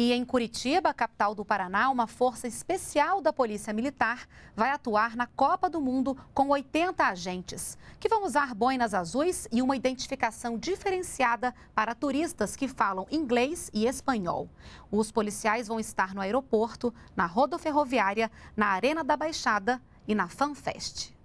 E em Curitiba, capital do Paraná, uma força especial da Polícia Militar vai atuar na Copa do Mundo com 80 agentes, que vão usar boinas azuis e uma identificação diferenciada para turistas que falam inglês e espanhol. Os policiais vão estar no aeroporto, na rodoferroviária, na Arena da Baixada e na FanFest.